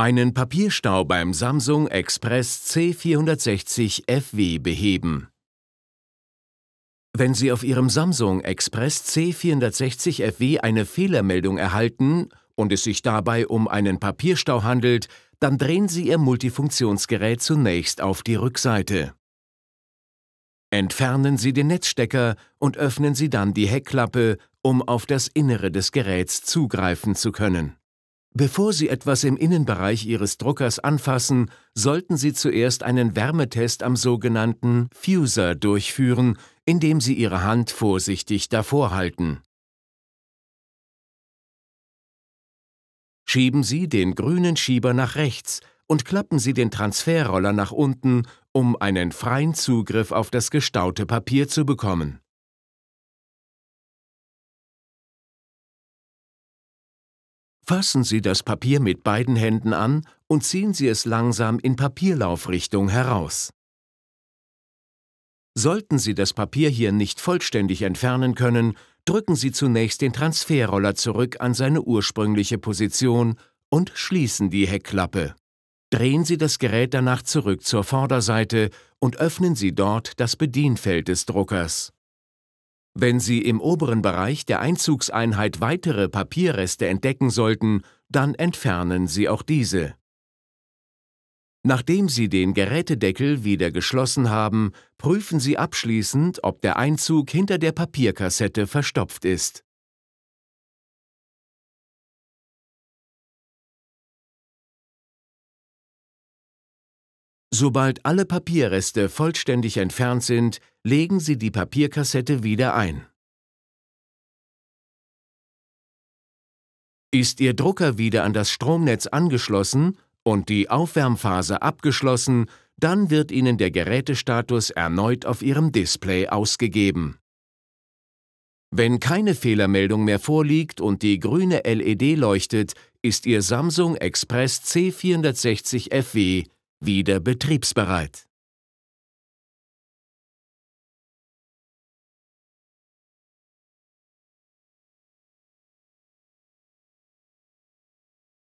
Einen Papierstau beim Samsung Express C460 FW beheben. Wenn Sie auf Ihrem Samsung Express C460 FW eine Fehlermeldung erhalten und es sich dabei um einen Papierstau handelt, dann drehen Sie Ihr Multifunktionsgerät zunächst auf die Rückseite. Entfernen Sie den Netzstecker und öffnen Sie dann die Heckklappe, um auf das Innere des Geräts zugreifen zu können. Bevor Sie etwas im Innenbereich Ihres Druckers anfassen, sollten Sie zuerst einen Wärmetest am sogenannten Fuser durchführen, indem Sie Ihre Hand vorsichtig davor halten. Schieben Sie den grünen Schieber nach rechts und klappen Sie den Transferroller nach unten, um einen freien Zugriff auf das gestaute Papier zu bekommen. Fassen Sie das Papier mit beiden Händen an und ziehen Sie es langsam in Papierlaufrichtung heraus. Sollten Sie das Papier hier nicht vollständig entfernen können, drücken Sie zunächst den Transferroller zurück an seine ursprüngliche Position und schließen die Heckklappe. Drehen Sie das Gerät danach zurück zur Vorderseite und öffnen Sie dort das Bedienfeld des Druckers. Wenn Sie im oberen Bereich der Einzugseinheit weitere Papierreste entdecken sollten, dann entfernen Sie auch diese. Nachdem Sie den Gerätedeckel wieder geschlossen haben, prüfen Sie abschließend, ob der Einzug hinter der Papierkassette verstopft ist. Sobald alle Papierreste vollständig entfernt sind, Legen Sie die Papierkassette wieder ein. Ist Ihr Drucker wieder an das Stromnetz angeschlossen und die Aufwärmphase abgeschlossen, dann wird Ihnen der Gerätestatus erneut auf Ihrem Display ausgegeben. Wenn keine Fehlermeldung mehr vorliegt und die grüne LED leuchtet, ist Ihr Samsung Express C460FW wieder betriebsbereit.